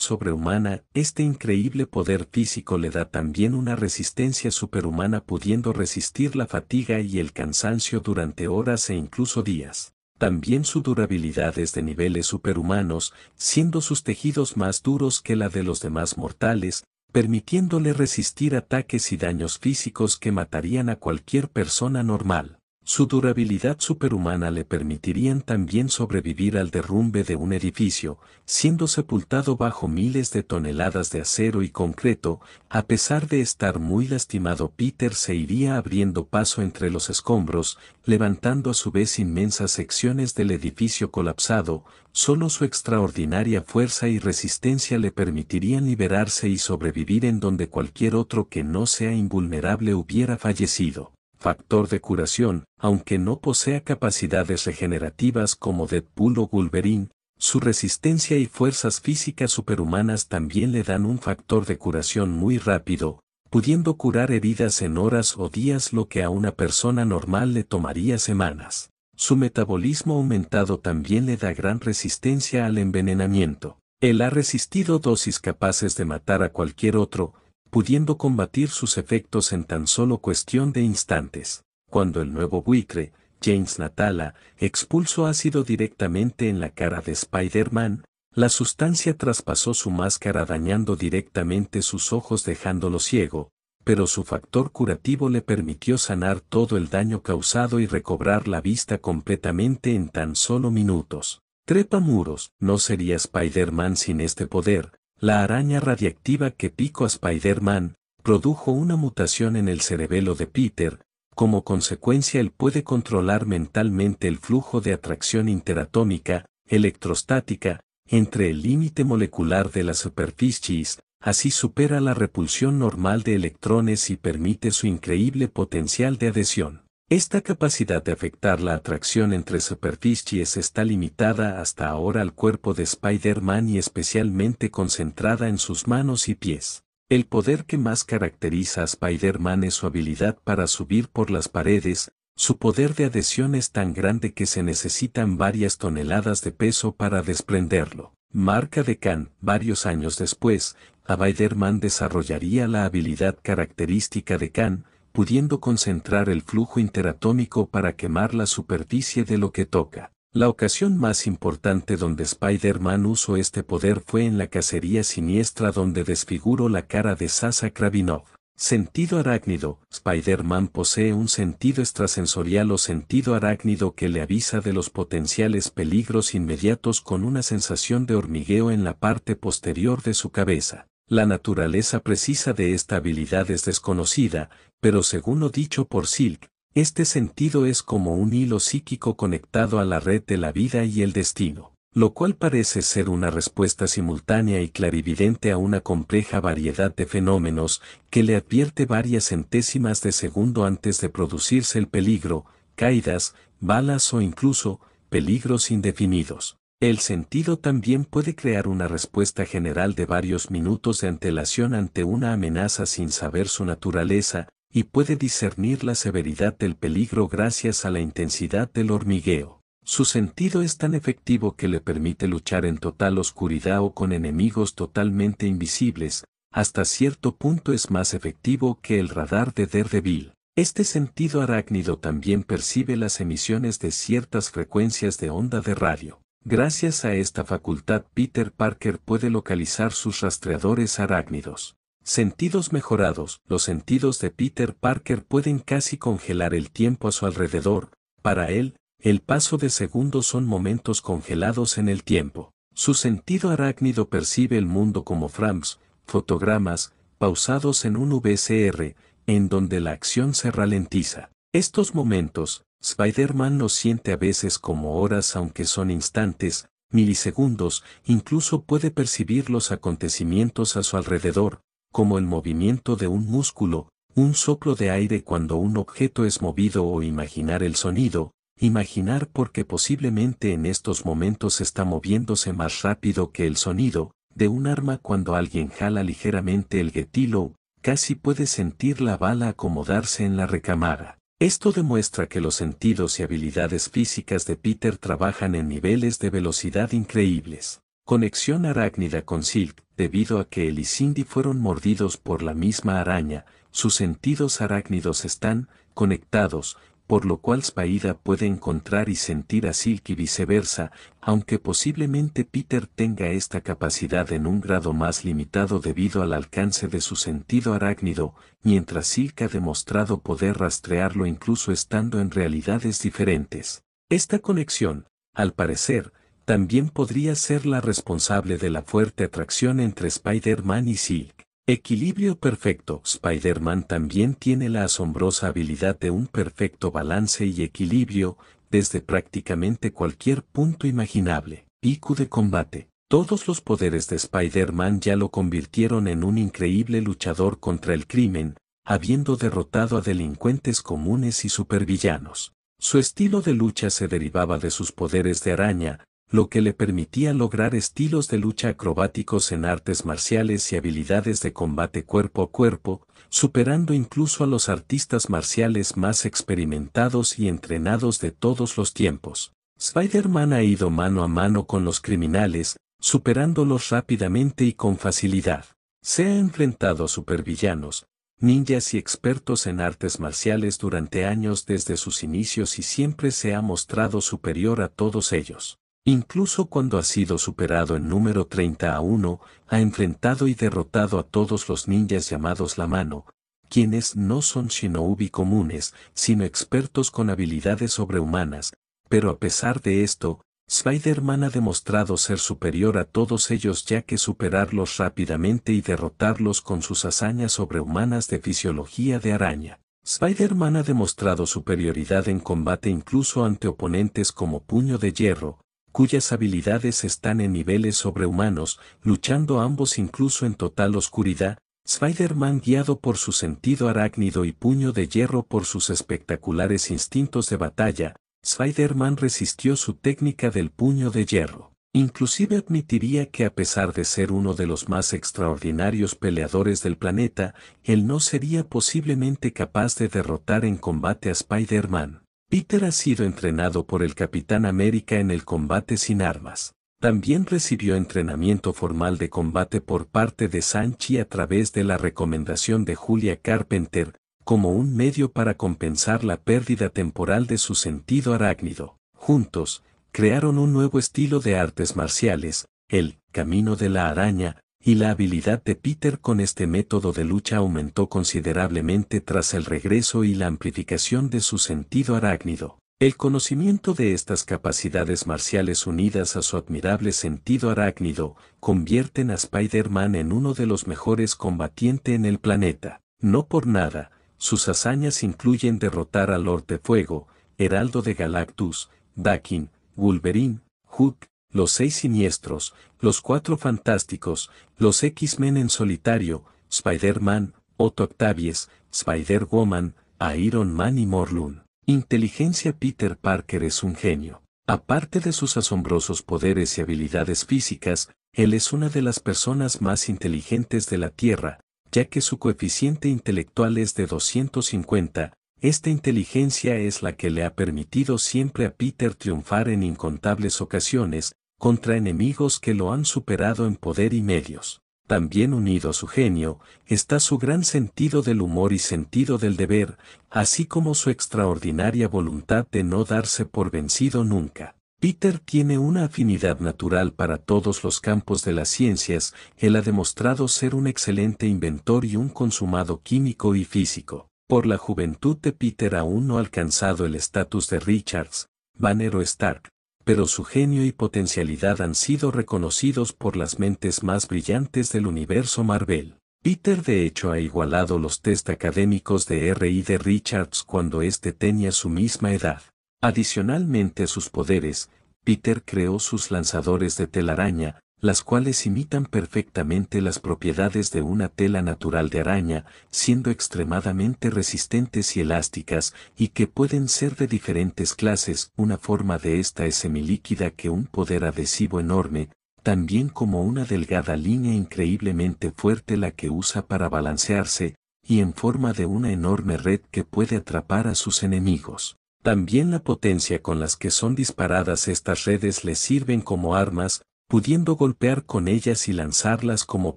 sobrehumana, este increíble poder físico le da también una resistencia superhumana pudiendo resistir la fatiga y el cansancio durante horas e incluso días. También su durabilidad es de niveles superhumanos, siendo sus tejidos más duros que la de los demás mortales, permitiéndole resistir ataques y daños físicos que matarían a cualquier persona normal. Su durabilidad superhumana le permitirían también sobrevivir al derrumbe de un edificio, siendo sepultado bajo miles de toneladas de acero y concreto, a pesar de estar muy lastimado Peter se iría abriendo paso entre los escombros, levantando a su vez inmensas secciones del edificio colapsado, solo su extraordinaria fuerza y resistencia le permitirían liberarse y sobrevivir en donde cualquier otro que no sea invulnerable hubiera fallecido factor de curación, aunque no posea capacidades regenerativas como Deadpool o Wolverine, su resistencia y fuerzas físicas superhumanas también le dan un factor de curación muy rápido, pudiendo curar heridas en horas o días lo que a una persona normal le tomaría semanas. Su metabolismo aumentado también le da gran resistencia al envenenamiento. Él ha resistido dosis capaces de matar a cualquier otro, pudiendo combatir sus efectos en tan solo cuestión de instantes, cuando el nuevo buitre, James Natala, expulsó ácido directamente en la cara de Spider-Man, la sustancia traspasó su máscara dañando directamente sus ojos dejándolo ciego, pero su factor curativo le permitió sanar todo el daño causado y recobrar la vista completamente en tan solo minutos. Trepa muros, no sería Spider-Man sin este poder, la araña radiactiva que picó a Spider-Man, produjo una mutación en el cerebelo de Peter, como consecuencia él puede controlar mentalmente el flujo de atracción interatómica, electrostática, entre el límite molecular de la superficie, así supera la repulsión normal de electrones y permite su increíble potencial de adhesión. Esta capacidad de afectar la atracción entre superficies está limitada hasta ahora al cuerpo de Spider-Man y especialmente concentrada en sus manos y pies. El poder que más caracteriza a Spider-Man es su habilidad para subir por las paredes, su poder de adhesión es tan grande que se necesitan varias toneladas de peso para desprenderlo. Marca de Khan, varios años después, Spider-Man desarrollaría la habilidad característica de Khan, pudiendo concentrar el flujo interatómico para quemar la superficie de lo que toca. La ocasión más importante donde Spider-Man usó este poder fue en la cacería siniestra donde desfiguró la cara de Sasa Kravinov. Sentido arácnido. Spider-Man posee un sentido extrasensorial o sentido arácnido que le avisa de los potenciales peligros inmediatos con una sensación de hormigueo en la parte posterior de su cabeza. La naturaleza precisa de esta habilidad es desconocida, pero según lo dicho por Silk, este sentido es como un hilo psíquico conectado a la red de la vida y el destino, lo cual parece ser una respuesta simultánea y clarividente a una compleja variedad de fenómenos que le advierte varias centésimas de segundo antes de producirse el peligro, caídas, balas o incluso peligros indefinidos. El sentido también puede crear una respuesta general de varios minutos de antelación ante una amenaza sin saber su naturaleza, y puede discernir la severidad del peligro gracias a la intensidad del hormigueo. Su sentido es tan efectivo que le permite luchar en total oscuridad o con enemigos totalmente invisibles, hasta cierto punto es más efectivo que el radar de Daredevil. Este sentido arácnido también percibe las emisiones de ciertas frecuencias de onda de radio. Gracias a esta facultad Peter Parker puede localizar sus rastreadores arácnidos. Sentidos mejorados, los sentidos de Peter Parker pueden casi congelar el tiempo a su alrededor. Para él, el paso de segundos son momentos congelados en el tiempo. Su sentido arácnido percibe el mundo como frames, fotogramas, pausados en un VCR, en donde la acción se ralentiza. Estos momentos, Spider-Man lo siente a veces como horas aunque son instantes, milisegundos, incluso puede percibir los acontecimientos a su alrededor, como el movimiento de un músculo, un soplo de aire cuando un objeto es movido o imaginar el sonido, imaginar porque posiblemente en estos momentos está moviéndose más rápido que el sonido, de un arma cuando alguien jala ligeramente el getilo, casi puede sentir la bala acomodarse en la recámara. Esto demuestra que los sentidos y habilidades físicas de Peter trabajan en niveles de velocidad increíbles. Conexión arácnida con Silk, debido a que él y Cindy fueron mordidos por la misma araña, sus sentidos arácnidos están conectados, por lo cual Spaida puede encontrar y sentir a Silk y viceversa, aunque posiblemente Peter tenga esta capacidad en un grado más limitado debido al alcance de su sentido arácnido, mientras Silk ha demostrado poder rastrearlo incluso estando en realidades diferentes. Esta conexión, al parecer, también podría ser la responsable de la fuerte atracción entre Spider-Man y Silk. Equilibrio perfecto. Spider-Man también tiene la asombrosa habilidad de un perfecto balance y equilibrio desde prácticamente cualquier punto imaginable. Pico de combate. Todos los poderes de Spider-Man ya lo convirtieron en un increíble luchador contra el crimen, habiendo derrotado a delincuentes comunes y supervillanos. Su estilo de lucha se derivaba de sus poderes de araña, lo que le permitía lograr estilos de lucha acrobáticos en artes marciales y habilidades de combate cuerpo a cuerpo, superando incluso a los artistas marciales más experimentados y entrenados de todos los tiempos. Spider-Man ha ido mano a mano con los criminales, superándolos rápidamente y con facilidad. Se ha enfrentado a supervillanos, ninjas y expertos en artes marciales durante años desde sus inicios y siempre se ha mostrado superior a todos ellos. Incluso cuando ha sido superado en número 30 a 1, ha enfrentado y derrotado a todos los ninjas llamados la mano, quienes no son shinobi comunes, sino expertos con habilidades sobrehumanas, pero a pesar de esto, Spider-Man ha demostrado ser superior a todos ellos ya que superarlos rápidamente y derrotarlos con sus hazañas sobrehumanas de fisiología de araña. Spider-Man ha demostrado superioridad en combate incluso ante oponentes como Puño de Hierro, cuyas habilidades están en niveles sobrehumanos, luchando ambos incluso en total oscuridad, Spider-Man guiado por su sentido arácnido y puño de hierro por sus espectaculares instintos de batalla, Spider-Man resistió su técnica del puño de hierro. Inclusive admitiría que a pesar de ser uno de los más extraordinarios peleadores del planeta, él no sería posiblemente capaz de derrotar en combate a Spider-Man. Peter ha sido entrenado por el Capitán América en el combate sin armas. También recibió entrenamiento formal de combate por parte de Sanchi a través de la recomendación de Julia Carpenter, como un medio para compensar la pérdida temporal de su sentido arácnido. Juntos, crearon un nuevo estilo de artes marciales, el camino de la araña, y la habilidad de Peter con este método de lucha aumentó considerablemente tras el regreso y la amplificación de su sentido arácnido. El conocimiento de estas capacidades marciales unidas a su admirable sentido arácnido convierten a Spider-Man en uno de los mejores combatientes en el planeta. No por nada, sus hazañas incluyen derrotar a Lord de Fuego, Heraldo de Galactus, Dakin, Wolverine, Hulk, los Seis Siniestros, Los Cuatro Fantásticos, Los X-Men en solitario, Spider-Man, Otto Octavius, Spider-Woman, Iron Man y Morlun. Inteligencia Peter Parker es un genio. Aparte de sus asombrosos poderes y habilidades físicas, él es una de las personas más inteligentes de la Tierra, ya que su coeficiente intelectual es de 250, esta inteligencia es la que le ha permitido siempre a Peter triunfar en incontables ocasiones, contra enemigos que lo han superado en poder y medios. También unido a su genio, está su gran sentido del humor y sentido del deber, así como su extraordinaria voluntad de no darse por vencido nunca. Peter tiene una afinidad natural para todos los campos de las ciencias, él ha demostrado ser un excelente inventor y un consumado químico y físico. Por la juventud de Peter aún no ha alcanzado el estatus de Richards, Banner o Stark, pero su genio y potencialidad han sido reconocidos por las mentes más brillantes del universo Marvel. Peter de hecho ha igualado los test académicos de R.I. de Richards cuando éste tenía su misma edad. Adicionalmente a sus poderes, Peter creó sus lanzadores de telaraña, las cuales imitan perfectamente las propiedades de una tela natural de araña, siendo extremadamente resistentes y elásticas, y que pueden ser de diferentes clases. Una forma de esta es semilíquida que un poder adhesivo enorme, también como una delgada línea increíblemente fuerte la que usa para balancearse, y en forma de una enorme red que puede atrapar a sus enemigos. También la potencia con las que son disparadas estas redes les sirven como armas, pudiendo golpear con ellas y lanzarlas como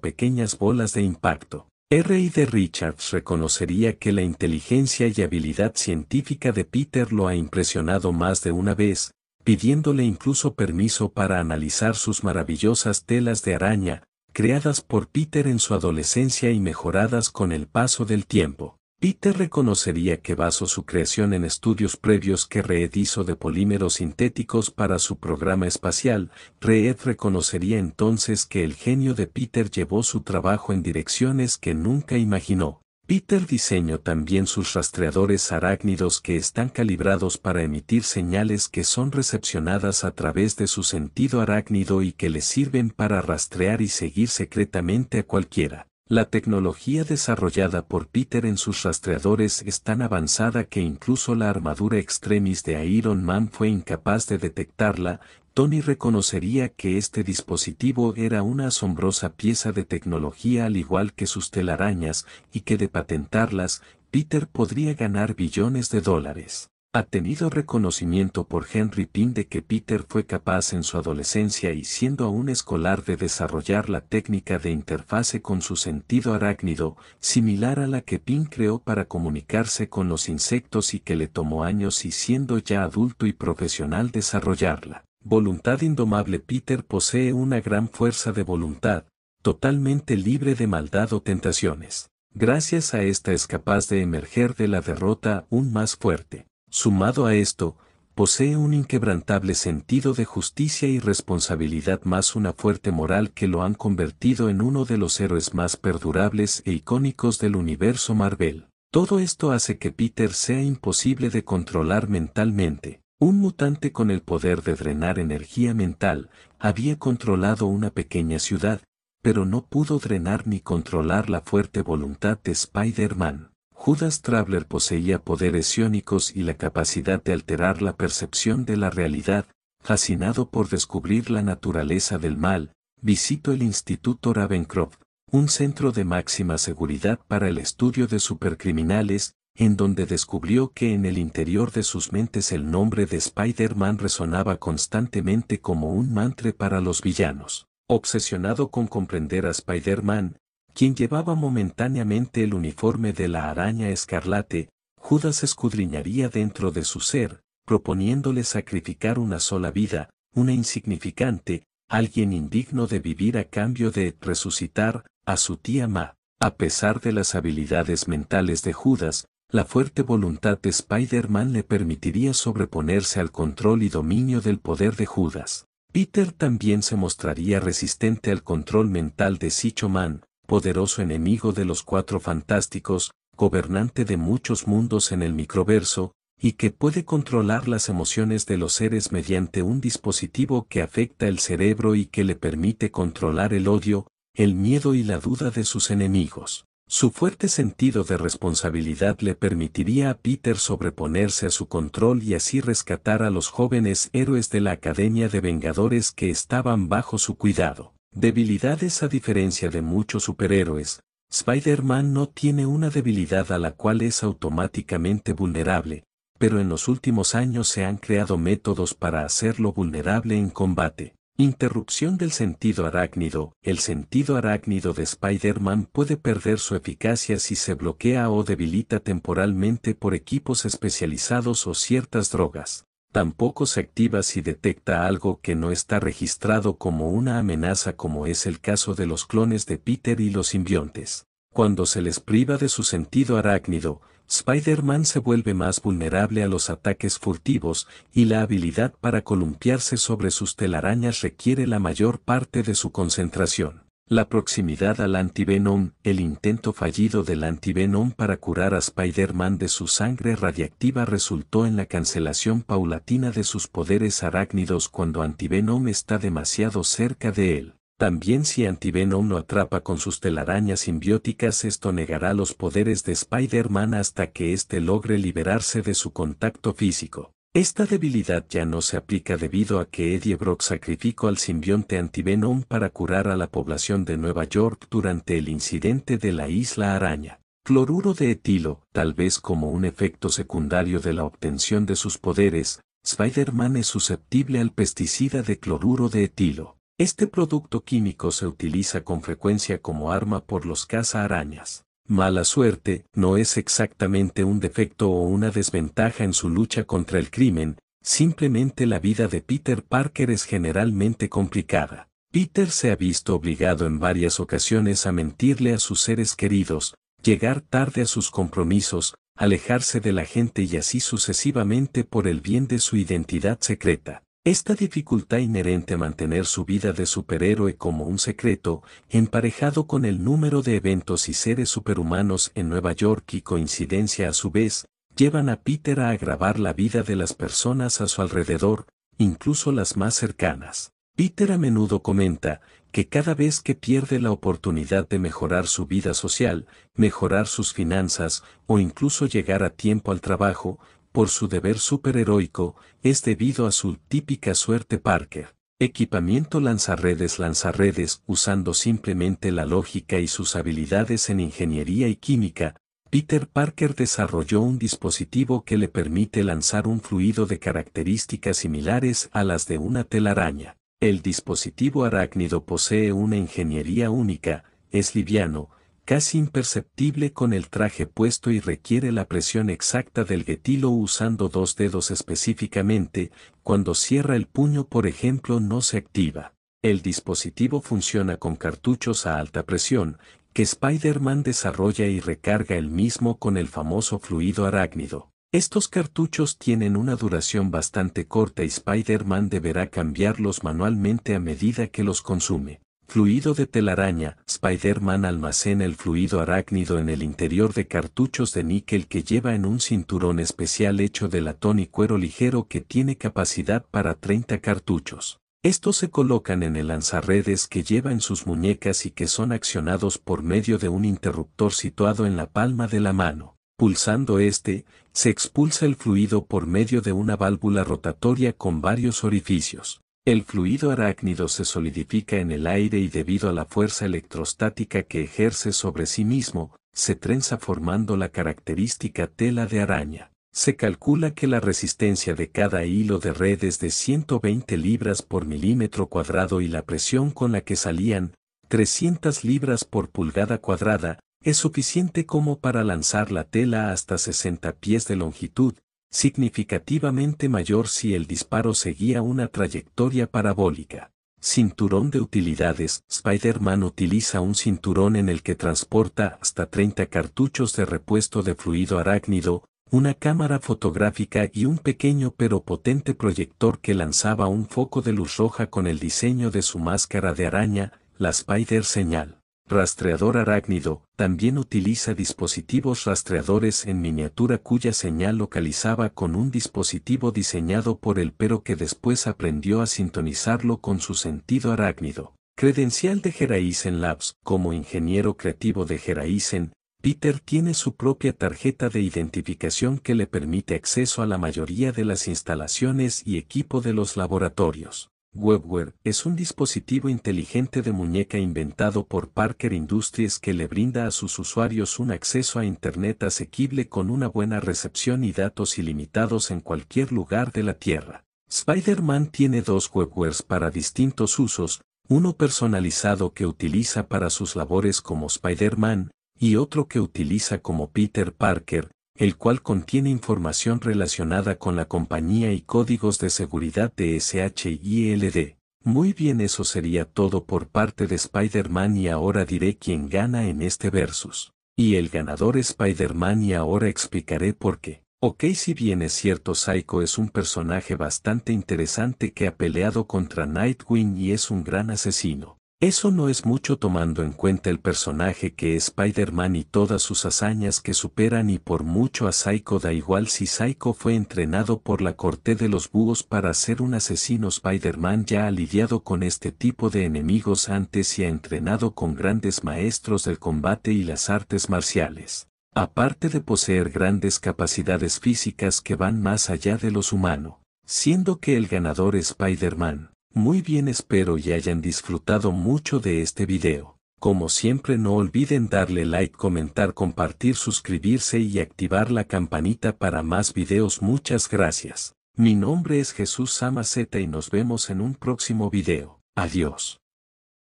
pequeñas bolas de impacto. R.I. de Richards reconocería que la inteligencia y habilidad científica de Peter lo ha impresionado más de una vez, pidiéndole incluso permiso para analizar sus maravillosas telas de araña, creadas por Peter en su adolescencia y mejoradas con el paso del tiempo. Peter reconocería que basó su creación en estudios previos que Reed hizo de polímeros sintéticos para su programa espacial. Reed reconocería entonces que el genio de Peter llevó su trabajo en direcciones que nunca imaginó. Peter diseñó también sus rastreadores arácnidos que están calibrados para emitir señales que son recepcionadas a través de su sentido arácnido y que le sirven para rastrear y seguir secretamente a cualquiera. La tecnología desarrollada por Peter en sus rastreadores es tan avanzada que incluso la armadura extremis de Iron Man fue incapaz de detectarla, Tony reconocería que este dispositivo era una asombrosa pieza de tecnología al igual que sus telarañas, y que de patentarlas, Peter podría ganar billones de dólares. Ha tenido reconocimiento por Henry Pym de que Peter fue capaz en su adolescencia y siendo aún escolar de desarrollar la técnica de interfase con su sentido arácnido, similar a la que Pym creó para comunicarse con los insectos y que le tomó años y siendo ya adulto y profesional desarrollarla. Voluntad indomable Peter posee una gran fuerza de voluntad, totalmente libre de maldad o tentaciones. Gracias a esta es capaz de emerger de la derrota aún más fuerte. Sumado a esto, posee un inquebrantable sentido de justicia y responsabilidad más una fuerte moral que lo han convertido en uno de los héroes más perdurables e icónicos del universo Marvel. Todo esto hace que Peter sea imposible de controlar mentalmente. Un mutante con el poder de drenar energía mental había controlado una pequeña ciudad, pero no pudo drenar ni controlar la fuerte voluntad de Spider-Man. Judas Travler poseía poderes iónicos y la capacidad de alterar la percepción de la realidad, fascinado por descubrir la naturaleza del mal, visitó el Instituto Ravencroft, un centro de máxima seguridad para el estudio de supercriminales, en donde descubrió que en el interior de sus mentes el nombre de Spider-Man resonaba constantemente como un mantra para los villanos. Obsesionado con comprender a Spider-Man, quien llevaba momentáneamente el uniforme de la araña escarlate, Judas escudriñaría dentro de su ser, proponiéndole sacrificar una sola vida, una insignificante, alguien indigno de vivir a cambio de resucitar a su tía Ma. A pesar de las habilidades mentales de Judas, la fuerte voluntad de Spider-Man le permitiría sobreponerse al control y dominio del poder de Judas. Peter también se mostraría resistente al control mental de Sicho Man, poderoso enemigo de los cuatro fantásticos, gobernante de muchos mundos en el microverso, y que puede controlar las emociones de los seres mediante un dispositivo que afecta el cerebro y que le permite controlar el odio, el miedo y la duda de sus enemigos. Su fuerte sentido de responsabilidad le permitiría a Peter sobreponerse a su control y así rescatar a los jóvenes héroes de la Academia de Vengadores que estaban bajo su cuidado. Debilidades A diferencia de muchos superhéroes, Spider-Man no tiene una debilidad a la cual es automáticamente vulnerable, pero en los últimos años se han creado métodos para hacerlo vulnerable en combate. Interrupción del sentido arácnido. El sentido arácnido de Spider-Man puede perder su eficacia si se bloquea o debilita temporalmente por equipos especializados o ciertas drogas tampoco se activa si detecta algo que no está registrado como una amenaza como es el caso de los clones de Peter y los simbiontes. Cuando se les priva de su sentido arácnido, Spider-Man se vuelve más vulnerable a los ataques furtivos y la habilidad para columpiarse sobre sus telarañas requiere la mayor parte de su concentración. La proximidad al antivenom, el intento fallido del antivenom para curar a Spider-Man de su sangre radiactiva resultó en la cancelación paulatina de sus poderes arácnidos cuando antivenom está demasiado cerca de él. También si antivenom lo atrapa con sus telarañas simbióticas esto negará los poderes de Spider-Man hasta que éste logre liberarse de su contacto físico. Esta debilidad ya no se aplica debido a que Eddie Brock sacrificó al simbionte antivenom para curar a la población de Nueva York durante el incidente de la Isla Araña. Cloruro de etilo, tal vez como un efecto secundario de la obtención de sus poderes, Spider-Man es susceptible al pesticida de cloruro de etilo. Este producto químico se utiliza con frecuencia como arma por los caza arañas. Mala suerte no es exactamente un defecto o una desventaja en su lucha contra el crimen, simplemente la vida de Peter Parker es generalmente complicada. Peter se ha visto obligado en varias ocasiones a mentirle a sus seres queridos, llegar tarde a sus compromisos, alejarse de la gente y así sucesivamente por el bien de su identidad secreta. Esta dificultad inherente a mantener su vida de superhéroe como un secreto, emparejado con el número de eventos y seres superhumanos en Nueva York y coincidencia a su vez, llevan a Peter a agravar la vida de las personas a su alrededor, incluso las más cercanas. Peter a menudo comenta que cada vez que pierde la oportunidad de mejorar su vida social, mejorar sus finanzas o incluso llegar a tiempo al trabajo, por su deber superheroico, es debido a su típica suerte Parker. Equipamiento lanzarredes lanzarredes usando simplemente la lógica y sus habilidades en ingeniería y química, Peter Parker desarrolló un dispositivo que le permite lanzar un fluido de características similares a las de una telaraña. El dispositivo arácnido posee una ingeniería única, es liviano, casi imperceptible con el traje puesto y requiere la presión exacta del getilo usando dos dedos específicamente, cuando cierra el puño por ejemplo no se activa. El dispositivo funciona con cartuchos a alta presión, que Spider-Man desarrolla y recarga el mismo con el famoso fluido arácnido. Estos cartuchos tienen una duración bastante corta y Spider-Man deberá cambiarlos manualmente a medida que los consume. Fluido de telaraña, Spider-Man almacena el fluido arácnido en el interior de cartuchos de níquel que lleva en un cinturón especial hecho de latón y cuero ligero que tiene capacidad para 30 cartuchos. Estos se colocan en el lanzarredes que lleva en sus muñecas y que son accionados por medio de un interruptor situado en la palma de la mano. Pulsando este, se expulsa el fluido por medio de una válvula rotatoria con varios orificios. El fluido arácnido se solidifica en el aire y debido a la fuerza electrostática que ejerce sobre sí mismo, se trenza formando la característica tela de araña. Se calcula que la resistencia de cada hilo de red es de 120 libras por milímetro cuadrado y la presión con la que salían, 300 libras por pulgada cuadrada, es suficiente como para lanzar la tela hasta 60 pies de longitud, significativamente mayor si el disparo seguía una trayectoria parabólica. Cinturón de utilidades. Spider-Man utiliza un cinturón en el que transporta hasta 30 cartuchos de repuesto de fluido arácnido, una cámara fotográfica y un pequeño pero potente proyector que lanzaba un foco de luz roja con el diseño de su máscara de araña, la Spider Señal rastreador arácnido, también utiliza dispositivos rastreadores en miniatura cuya señal localizaba con un dispositivo diseñado por el pero que después aprendió a sintonizarlo con su sentido arácnido. Credencial de Geraisen Labs Como ingeniero creativo de Geraisen, Peter tiene su propia tarjeta de identificación que le permite acceso a la mayoría de las instalaciones y equipo de los laboratorios. WebWare es un dispositivo inteligente de muñeca inventado por Parker Industries que le brinda a sus usuarios un acceso a Internet asequible con una buena recepción y datos ilimitados en cualquier lugar de la Tierra. Spider-Man tiene dos webwares para distintos usos, uno personalizado que utiliza para sus labores como Spider-Man, y otro que utiliza como Peter Parker, el cual contiene información relacionada con la compañía y códigos de seguridad de LD. Muy bien, eso sería todo por parte de Spider-Man y ahora diré quién gana en este versus. Y el ganador es Spider-Man y ahora explicaré por qué. Ok, si bien es cierto, Psycho es un personaje bastante interesante que ha peleado contra Nightwing y es un gran asesino. Eso no es mucho tomando en cuenta el personaje que es Spider-Man y todas sus hazañas que superan y por mucho a Psycho da igual si Psycho fue entrenado por la corte de los búhos para ser un asesino Spider-Man ya ha lidiado con este tipo de enemigos antes y ha entrenado con grandes maestros del combate y las artes marciales. Aparte de poseer grandes capacidades físicas que van más allá de los humanos, siendo que el ganador es Spider-Man, muy bien espero y hayan disfrutado mucho de este video. Como siempre no olviden darle like, comentar, compartir, suscribirse y activar la campanita para más videos. Muchas gracias. Mi nombre es Jesús Samaceta y nos vemos en un próximo video. Adiós.